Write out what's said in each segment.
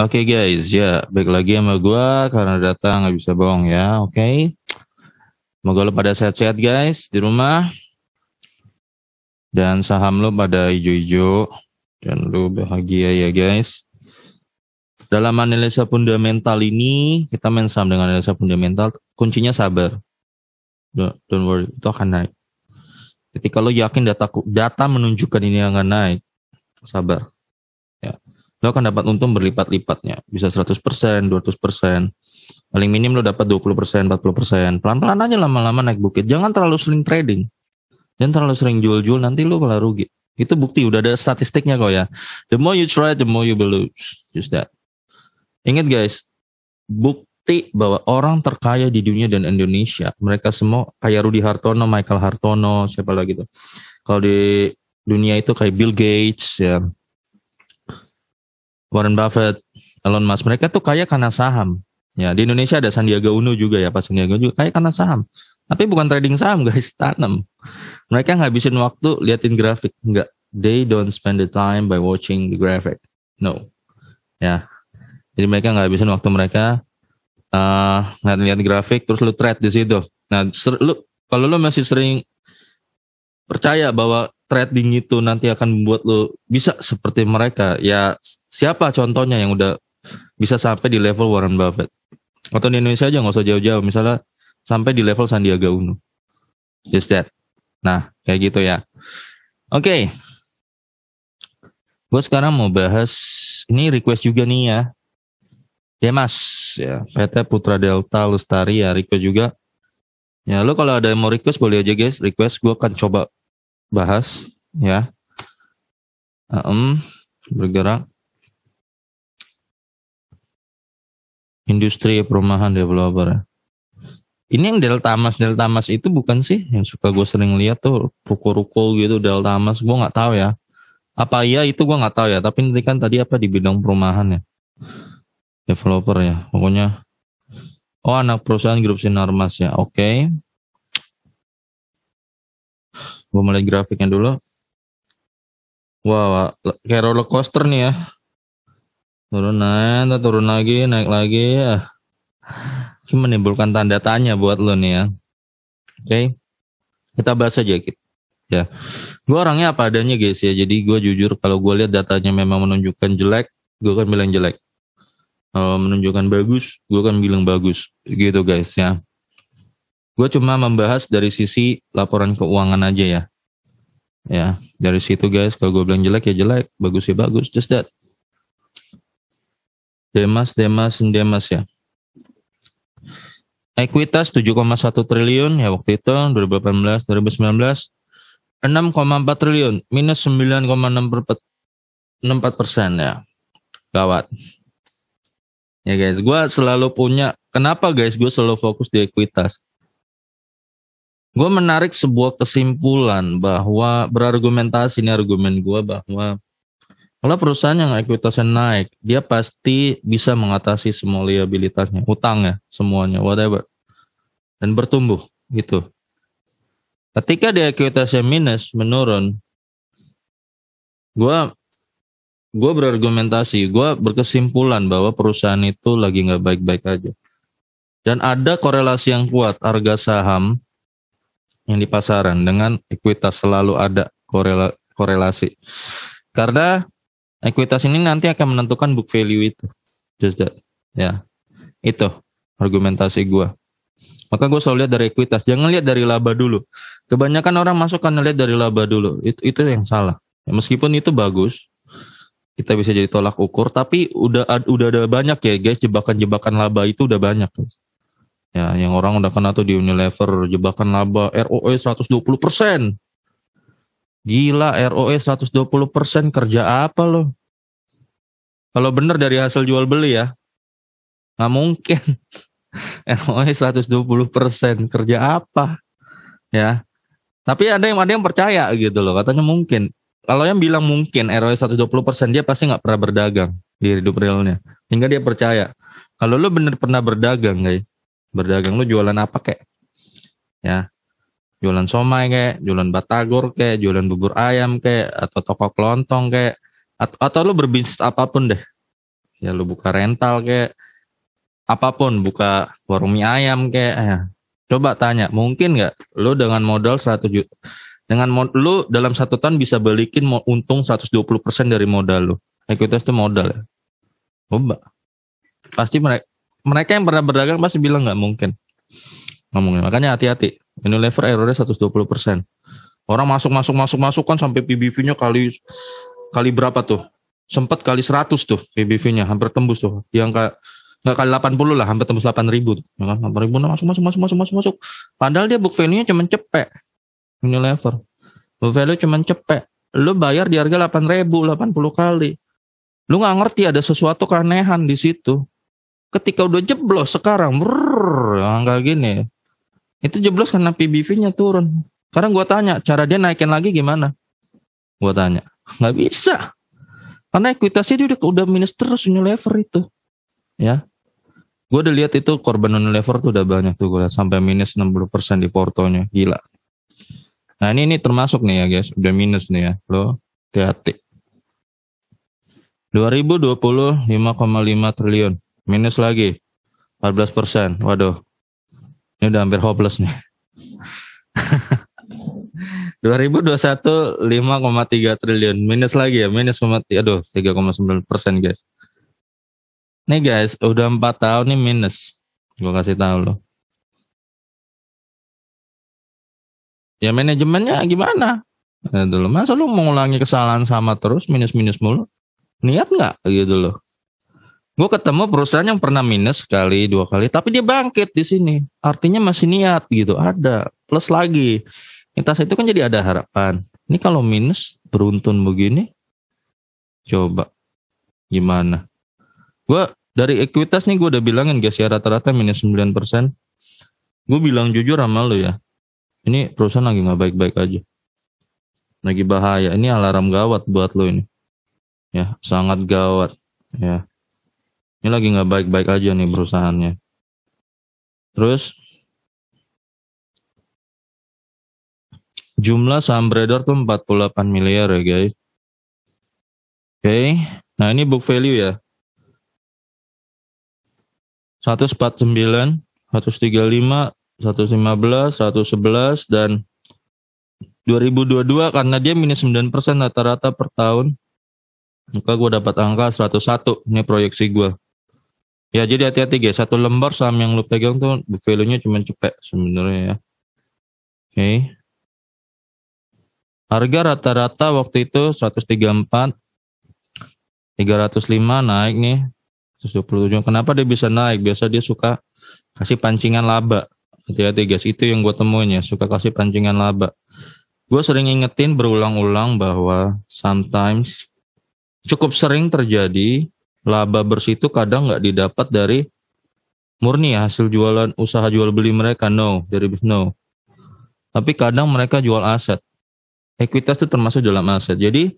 Oke okay guys, ya baik lagi sama gue karena datang nggak bisa bohong ya, oke? Okay? Semoga lo pada sehat-sehat guys di rumah dan saham lo pada hijau-hijau dan lo bahagia ya guys. Dalam analisa fundamental ini kita main saham dengan analisa fundamental, kuncinya sabar. Don't, worry, itu akan naik. Ketika lo yakin data data menunjukkan ini akan naik, sabar lo akan dapat untung berlipat-lipatnya. Bisa 100%, persen Paling minim lo dapat 20%, 40%. Pelan-pelan aja lama-lama naik bukit. Jangan terlalu sering trading. Jangan terlalu sering jual-jual, nanti lo malah rugi. Itu bukti, udah ada statistiknya kok ya. The more you try, the more you will lose. Just that. Ingat guys, bukti bahwa orang terkaya di dunia dan Indonesia, mereka semua kayak Rudy Hartono, Michael Hartono, siapa lagi tuh. Kalau di dunia itu kayak Bill Gates, ya Warren Buffett, Elon Musk, mereka tuh kaya karena saham. Ya, di Indonesia ada Sandiaga Uno juga ya, Pak Sandiaga juga kaya karena saham. Tapi bukan trading saham guys, tanam. Mereka ngabisin waktu liatin grafik, enggak. They don't spend the time by watching the graphic. No. Ya. Jadi mereka ngabisin waktu mereka uh, eh, ngeliat grafik terus lu trade di situ. Nah, lu kalau lu masih sering percaya bahwa trading itu nanti akan membuat lo bisa seperti mereka ya siapa contohnya yang udah bisa sampai di level Warren Buffett atau di Indonesia aja nggak usah jauh-jauh misalnya sampai di level Sandiaga Uno just that nah kayak gitu ya oke okay. gue sekarang mau bahas ini request juga nih ya Demas, ya, ya PT Putra Delta Lestari ya request juga ya lo kalau ada yang mau request boleh aja guys request gue akan coba bahas ya. Um, bergerak industri perumahan developer. Ini yang Delta Mas, Delta Mas itu bukan sih yang suka gue sering lihat tuh ruko-ruko gitu Delta Mas, gue nggak tahu ya. Apa iya itu gue nggak tahu ya, tapi nanti kan tadi apa di bidang perumahan ya. Developer ya, pokoknya. Oh anak perusahaan grup Sinarmas ya, oke. Okay gue mulai grafiknya dulu wow kayak roller coaster nih ya turun naik turun lagi naik lagi ya ini menimbulkan tanda tanya buat lo nih ya oke okay. kita bahas aja gitu ya gue orangnya apa adanya guys ya jadi gue jujur kalau gue lihat datanya memang menunjukkan jelek gue kan bilang jelek kalau menunjukkan bagus gue kan bilang bagus gitu guys ya Gue cuma membahas dari sisi laporan keuangan aja ya. Ya, dari situ guys, kalau gue bilang jelek ya jelek, bagus ya bagus, just that. Demas, Demas, Demas ya. Ekuitas 7,1 triliun ya waktu itu 2018, 2019 6,4 triliun minus 9,64 persen ya. Gawat. Ya guys, gue selalu punya. Kenapa guys? Gue selalu fokus di ekuitas gue menarik sebuah kesimpulan bahwa berargumentasi ini argumen gue bahwa kalau perusahaan yang ekuitasnya naik, dia pasti bisa mengatasi semua liabilitasnya, utangnya, semuanya, whatever, dan bertumbuh gitu. Ketika dia ekuitasnya minus, menurun, gue gue berargumentasi, gue berkesimpulan bahwa perusahaan itu lagi nggak baik-baik aja. Dan ada korelasi yang kuat harga saham yang di pasaran dengan ekuitas selalu ada korela, korelasi. Karena ekuitas ini nanti akan menentukan book value itu. Just that. Ya. Itu argumentasi gue. Maka gue selalu lihat dari ekuitas. Jangan lihat dari laba dulu. Kebanyakan orang masuk karena lihat dari laba dulu. Itu, itu yang salah. Ya, meskipun itu bagus, kita bisa jadi tolak ukur. Tapi udah udah ada banyak ya guys jebakan-jebakan laba itu udah banyak. Guys. Ya, yang orang udah kena tuh di Unilever jebakan laba ROE 120%. Gila ROE 120% kerja apa loh? Kalau bener dari hasil jual beli ya. Nggak mungkin. ROE 120% kerja apa? Ya. Tapi ada yang ada yang percaya gitu loh, katanya mungkin. Kalau yang bilang mungkin ROE 120% dia pasti nggak pernah berdagang di hidup realnya. Hingga dia percaya. Kalau lo bener pernah berdagang, guys, berdagang lu jualan apa kek ya jualan somai kek jualan batagor kek jualan bubur ayam kek atau toko kelontong kek atau, atau lu berbisnis apapun deh ya lu buka rental kek apapun buka warung mie ayam kek eh, ya. coba tanya mungkin nggak lu dengan modal 100 juta dengan mod, lu dalam satu tahun bisa balikin untung 120% dari modal lu. Ekuitas itu modal ya. Coba. Pasti mereka mereka yang pernah berdagang pasti bilang nggak mungkin. ngomongnya. Makanya hati-hati. Unilever errornya 120 persen. Orang masuk masuk masuk masuk kan sampai PBV-nya kali kali berapa tuh? Sempat kali 100 tuh PBV-nya, hampir tembus tuh. Yang kayak nggak kali 80 lah, hampir tembus 8 ribu. Ya kan? 8 ribu nah, masuk masuk masuk masuk masuk masuk. Padahal dia book value-nya cuma cepek. Unilever. Book value cuma cepek. Lu bayar di harga 8 ribu, 80 kali. Lu nggak ngerti ada sesuatu keanehan di situ ketika udah jeblos sekarang brrr, angka gini itu jeblos karena PBV-nya turun sekarang gue tanya cara dia naikin lagi gimana gue tanya nggak bisa karena ekuitasnya dia udah, udah minus terus Unilever itu ya gue udah lihat itu korban lever tuh udah banyak tuh gue sampai minus 60% di portonya gila nah ini ini termasuk nih ya guys udah minus nih ya lo hati-hati 2020 5,5 triliun minus lagi 14 persen. Waduh, ini udah hampir hopeless nih. 2021 5,3 triliun minus lagi ya minus aduh 3,9 persen guys. Nih guys udah empat tahun nih minus. Gue kasih tahu loh. Ya manajemennya gimana? Nah, dulu masa lu mengulangi kesalahan sama terus minus minus mulu? Niat nggak gitu loh? Gue ketemu perusahaan yang pernah minus sekali, dua kali, tapi dia bangkit di sini. Artinya masih niat gitu, ada plus lagi. Mitas itu kan jadi ada harapan. Ini kalau minus beruntun begini, coba gimana? Gue dari ekuitas nih gue udah bilangin guys ya rata-rata minus 9%. Gue bilang jujur sama lo ya, ini perusahaan lagi nggak baik-baik aja. Lagi bahaya, ini alarm gawat buat lo ini. Ya, sangat gawat. Ya, ini lagi nggak baik-baik aja nih perusahaannya. Terus jumlah saham beredar tuh 48 miliar ya guys. Oke, okay. nah ini book value ya. 149, 135, 115, 111 dan 2022 karena dia minus 9% rata-rata per tahun. Maka gue dapat angka 101. Ini proyeksi gue. Ya jadi hati-hati guys, satu lembar saham yang lu pegang tuh value-nya cuma cepet sebenarnya ya. Oke. Okay. Harga rata-rata waktu itu 134 305 naik nih 127. Kenapa dia bisa naik? Biasa dia suka kasih pancingan laba. Hati-hati guys, itu yang gue temuin ya, suka kasih pancingan laba. Gue sering ingetin berulang-ulang bahwa sometimes cukup sering terjadi laba bersih itu kadang nggak didapat dari murni ya, hasil jualan usaha jual beli mereka no dari no tapi kadang mereka jual aset ekuitas itu termasuk dalam aset jadi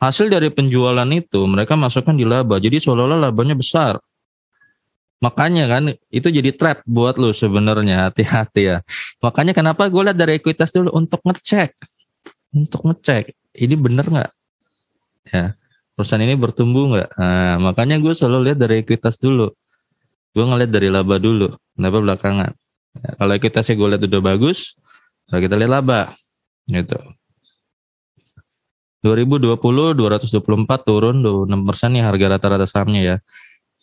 hasil dari penjualan itu mereka masukkan di laba jadi seolah-olah labanya besar makanya kan itu jadi trap buat lo sebenarnya hati-hati ya makanya kenapa gue lihat dari ekuitas dulu untuk ngecek untuk ngecek ini bener nggak ya perusahaan ini bertumbuh nggak? Nah, makanya gue selalu lihat dari ekuitas dulu. Gue ngeliat dari laba dulu, laba belakangan. Ya, kalau sih gue lihat udah bagus, kalau ya kita lihat laba, gitu. 2020 224 turun 26 persen nih harga rata-rata sahamnya ya.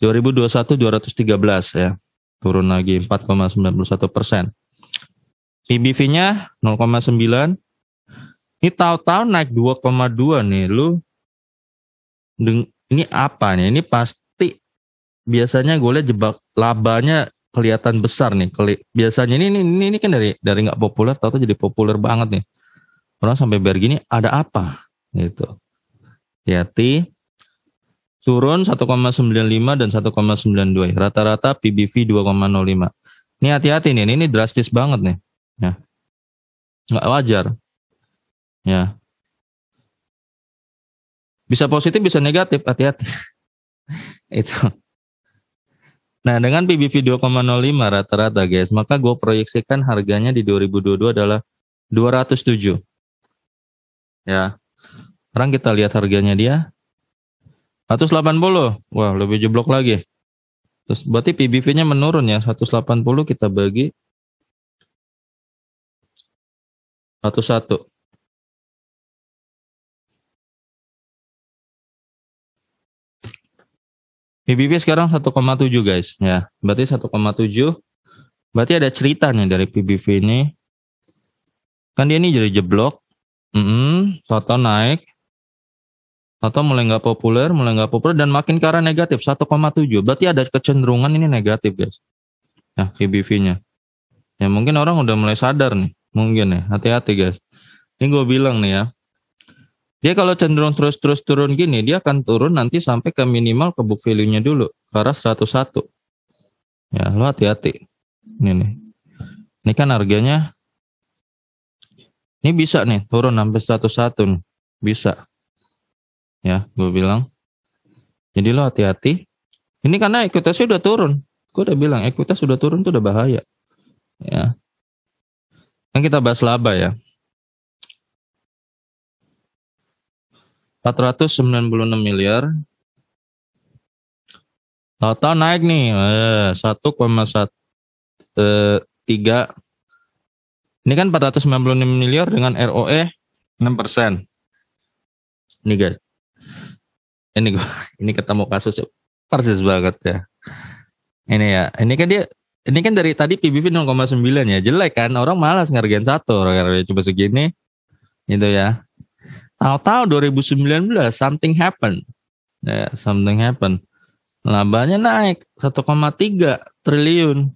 2021 213 ya turun lagi 4,91 persen. PBV-nya 0,9. Ini tahun-tahun naik 2,2 nih. Lu ini apa nih? Ini pasti biasanya gue lihat jebak labanya kelihatan besar nih. Keli, biasanya ini ini ini, ini kan dari dari nggak populer tahu jadi populer banget nih. Orang sampai bergini gini ada apa? Gitu. hati turun 1,95 dan 1,92. Rata-rata PBV 2,05. Ini hati-hati nih, ini, ini drastis banget nih. Ya. Nggak wajar. Ya. Bisa positif, bisa negatif, hati-hati. itu. Nah, dengan PBV 2,05 rata-rata guys, maka gue proyeksikan harganya di 2022 adalah 207. Ya. Sekarang kita lihat harganya dia. 180. Wah, lebih jeblok lagi. Terus berarti PBV-nya menurun ya. 180 kita bagi 101. PBB sekarang 1,7 guys ya. Berarti 1,7 berarti ada ceritanya nih dari PBB ini. Kan dia ini jadi jeblok. Mm -hmm, Toto naik. Toto mulai nggak populer, mulai nggak populer dan makin ke arah negatif 1,7. Berarti ada kecenderungan ini negatif guys. ya PBV-nya. Ya mungkin orang udah mulai sadar nih, mungkin ya. Hati-hati guys. Ini gue bilang nih ya, dia kalau cenderung terus-terus turun gini, dia akan turun nanti sampai ke minimal ke book value-nya dulu, ke arah 101. Ya, lo hati-hati. Ini nih. Ini kan harganya ini bisa nih turun sampai 101 nih. Bisa. Ya, gue bilang. Jadi lo hati-hati. Ini karena ekuitasnya udah turun. Gue udah bilang ekuitas sudah turun tuh udah bahaya. Ya. Kan kita bahas laba ya. 496 miliar. Total naik nih, eh, 1,1 eh, 3. Ini kan 496 miliar dengan ROE 6 persen. Ini guys, ini gua, ini ketemu kasus persis banget ya. Ini ya, ini kan dia ini kan dari tadi PBV 0,9 ya jelek kan orang malas ngargain satu orang coba segini Itu ya Tahu-tahu 2019 something happen. Ya, yeah, something happen. Labanya naik 1,3 triliun.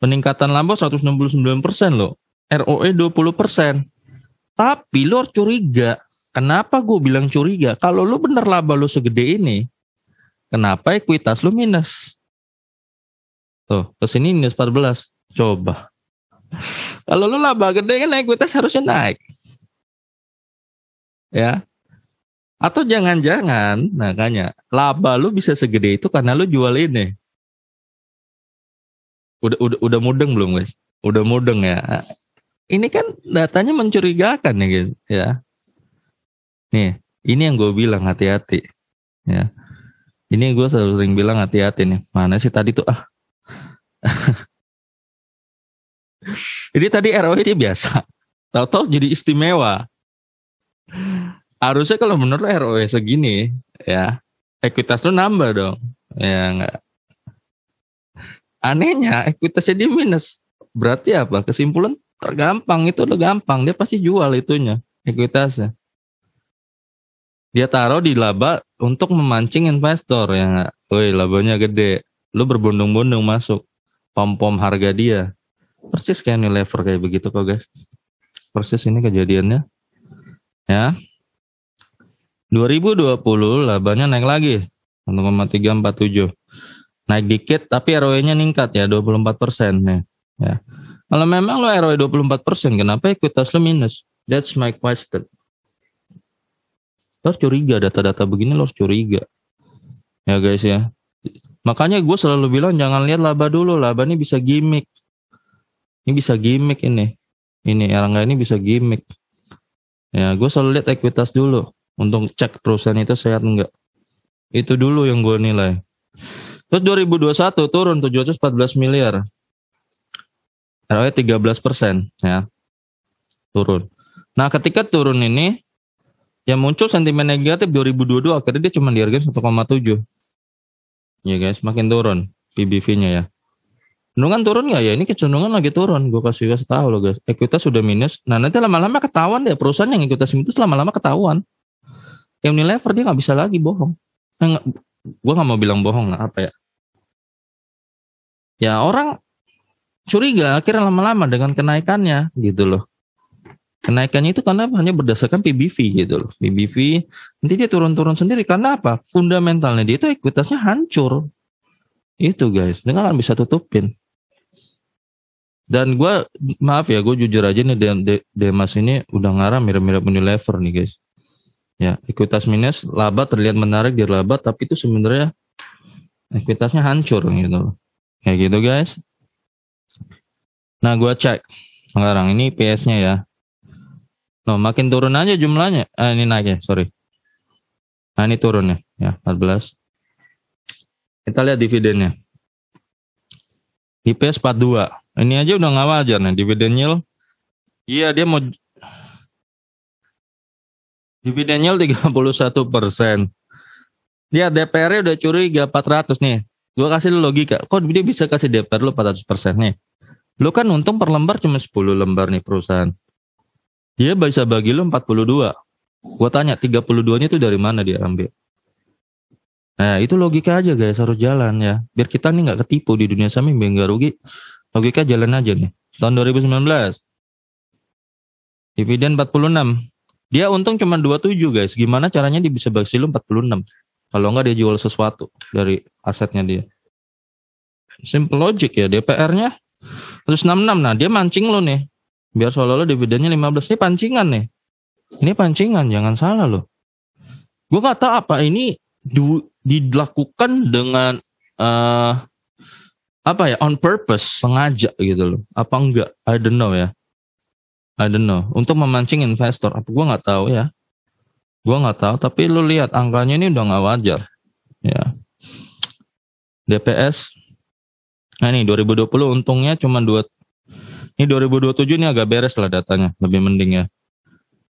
Peningkatan laba 169 persen loh. ROE 20 persen. Tapi lo curiga. Kenapa gue bilang curiga? Kalau lo bener laba lo segede ini, kenapa ekuitas lo minus? Tuh, kesini minus 14. Coba. Kalau lo laba gede kan ekuitas harusnya naik ya atau jangan-jangan makanya nah, laba lu bisa segede itu karena lu jual ini udah udah udah mudeng belum guys udah mudeng ya ini kan datanya mencurigakan ya guys ya nih ini yang gue bilang hati-hati ya ini gue selalu sering bilang hati-hati nih mana sih tadi tuh ah ini tadi ROI dia biasa tahu-tahu jadi istimewa harusnya kalau menurut ROE segini ya ekuitas lu nambah dong ya enggak anehnya ekuitasnya di minus berarti apa kesimpulan tergampang itu udah gampang dia pasti jual itunya ekuitasnya dia taruh di laba untuk memancing investor ya enggak woi labanya gede lo berbondong-bondong masuk pom-pom harga dia persis kayak nilai kayak begitu kok guys persis ini kejadiannya Ya. 2020 labanya naik lagi 1,347. Naik dikit tapi ROE-nya ningkat ya 24 persen ya. Kalau memang lo ROE 24 persen, kenapa ekuitas lo minus? That's my question. Lo curiga data-data begini lo curiga. Ya guys ya. Makanya gue selalu bilang jangan lihat laba dulu, laba ini bisa gimmick. Ini bisa gimmick ini. Ini Erangga ini bisa gimmick. Ya, gue selalu lihat ekuitas dulu untuk cek perusahaan itu sehat enggak. Itu dulu yang gue nilai. Terus 2021 turun 714 miliar. ROE 13 persen ya. Turun. Nah ketika turun ini yang muncul sentimen negatif 2022 akhirnya dia cuma di harga 1,7. Ya guys, makin turun PBV-nya ya. Cenderungan turun nggak ya? Ini kecenderungan lagi turun. Gue kasih gue tahu loh guys. Ekuitas sudah minus. Nah nanti lama-lama ketahuan deh perusahaan yang ekuitas minus lama-lama ketahuan. Yang lever dia nggak bisa lagi bohong. Eh, nah, gue nggak mau bilang bohong lah apa ya. Ya orang curiga akhirnya lama-lama dengan kenaikannya gitu loh. Kenaikannya itu karena hanya berdasarkan PBV gitu loh. PBV nanti dia turun-turun sendiri karena apa? Fundamentalnya dia itu ekuitasnya hancur itu guys dia kan bisa tutupin dan gue maaf ya gue jujur aja nih Demas ini udah ngarah mirip-mirip Unilever nih guys ya ekuitas minus laba terlihat menarik di laba tapi itu sebenarnya ekuitasnya hancur gitu loh kayak gitu guys nah gue cek sekarang ini PS-nya ya No, makin turun aja jumlahnya. Ah, ini naik ah, ya, sorry. Nah, ini turun ya, ya 14. Kita lihat dividennya. IPS 42. Ini aja udah nggak wajar nih dividen yield. Iya dia mau dividen yield 31 persen. Dia DPR udah curi 400 nih. Gue kasih lu logika. Kok dia bisa kasih DPR lu 400 persen nih? Lu kan untung per lembar cuma 10 lembar nih perusahaan. Dia bisa bagi lu 42. Gue tanya 32 nya itu dari mana dia ambil? Nah itu logika aja guys harus jalan ya. Biar kita nih nggak ketipu di dunia saham biar nggak rugi. Logika jalan aja nih. Tahun 2019 dividen 46. Dia untung cuma 27 guys. Gimana caranya dia bisa bagi lu 46? Kalau nggak dia jual sesuatu dari asetnya dia. Simple logic ya. DPR-nya 166. Nah dia mancing lo nih. Biar seolah-olah dividennya 15. Ini pancingan nih. Ini pancingan. Jangan salah loh. Gue nggak tau apa ini di dilakukan dengan uh, apa ya on purpose sengaja gitu loh apa enggak I don't know ya I don't know untuk memancing investor apa gue nggak tahu ya gue nggak tahu tapi lu lihat angkanya ini udah nggak wajar ya DPS nah ini 2020 untungnya cuma dua ini 2027 ini agak beres lah datanya lebih mending ya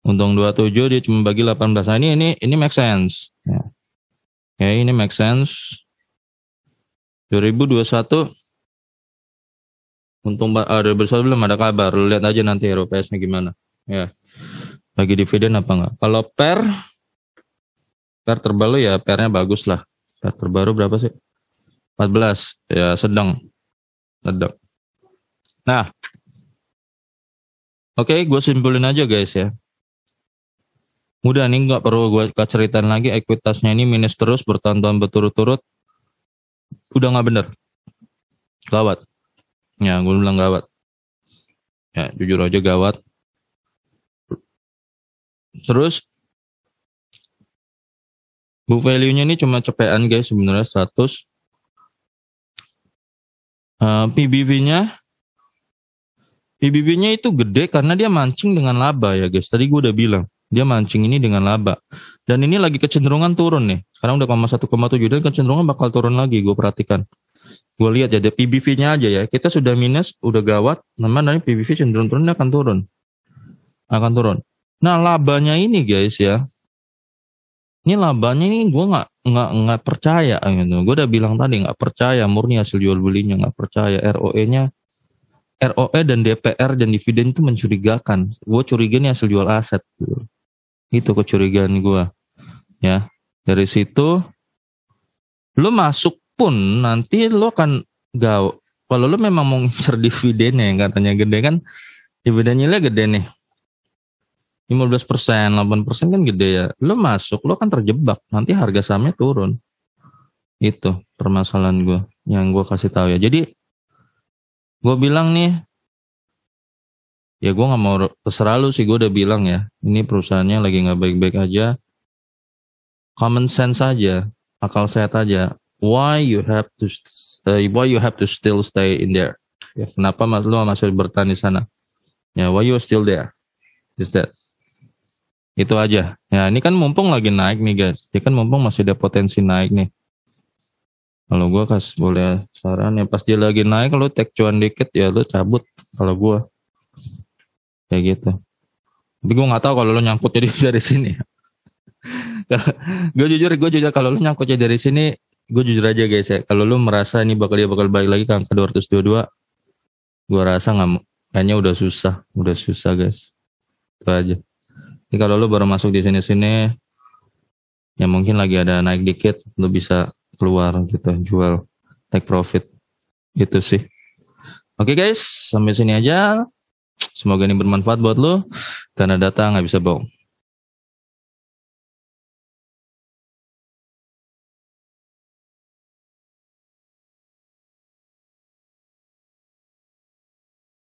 untung 27 dia cuma bagi 18 nah, ini ini ini make sense ya. Ya, ini make sense. 2021 untung ada ah, besar belum ada kabar. lihat aja nanti RPS-nya gimana. Ya. Bagi dividen apa enggak? Kalau per per terbaru ya pernya bagus lah. Per terbaru berapa sih? 14. Ya, sedang. Sedang. Nah. Oke, okay, gue simpulin aja guys ya. Mudah nih nggak perlu gue ceritain lagi ekuitasnya ini minus terus bertahun-tahun berturut-turut. Udah nggak bener. Gawat. Ya gue bilang gawat. Ya jujur aja gawat. Terus book value-nya ini cuma cepean guys sebenarnya 100. Uh, eh, PBV-nya PBB-nya itu gede karena dia mancing dengan laba ya guys. Tadi gue udah bilang. Dia mancing ini dengan laba. Dan ini lagi kecenderungan turun nih. Sekarang udah koma 1,7 dan kecenderungan bakal turun lagi gue perhatikan. Gue lihat jadi PBV-nya aja ya. Kita sudah minus, udah gawat. Namanya dari PBV cenderung turun akan turun. Akan turun. Nah labanya ini guys ya. Ini labanya ini gue nggak nggak nggak percaya gitu. Gue udah bilang tadi nggak percaya murni hasil jual belinya nggak percaya ROE-nya ROE dan DPR dan dividen itu mencurigakan. Gue curiga ini hasil jual aset. Gitu. Itu kecurigaan gue. Ya, dari situ lo masuk pun nanti lo akan gak kalau lo memang mau ngincer dividennya yang katanya gede kan dividennya gede nih 15 persen, 8 persen kan gede ya. Lo masuk, lo kan terjebak. Nanti harga sahamnya turun. Itu permasalahan gue yang gue kasih tahu ya. Jadi gue bilang nih ya gue nggak mau terserah lu sih gue udah bilang ya ini perusahaannya lagi nggak baik-baik aja common sense aja akal sehat aja why you have to stay, eh, why you have to still stay in there ya, kenapa mas lu masih bertahan di sana ya why you still there is that itu aja ya ini kan mumpung lagi naik nih guys ya kan mumpung masih ada potensi naik nih kalau gue kasih boleh saran ya pas dia lagi naik lu take cuan dikit ya lu cabut kalau gue kayak gitu tapi gue nggak tahu kalau lo nyangkut jadi dari sini gue jujur gue jujur kalau lo nyangkut jadi dari sini gue jujur aja guys ya kalau lo merasa ini bakal dia bakal balik lagi ke angka 222 gue rasa nggak kayaknya udah susah udah susah guys itu aja Ini kalau lo baru masuk di sini sini ya mungkin lagi ada naik dikit lo bisa keluar gitu jual take profit itu sih oke okay, guys sampai sini aja Semoga ini bermanfaat buat lo. Karena datang nggak bisa bohong.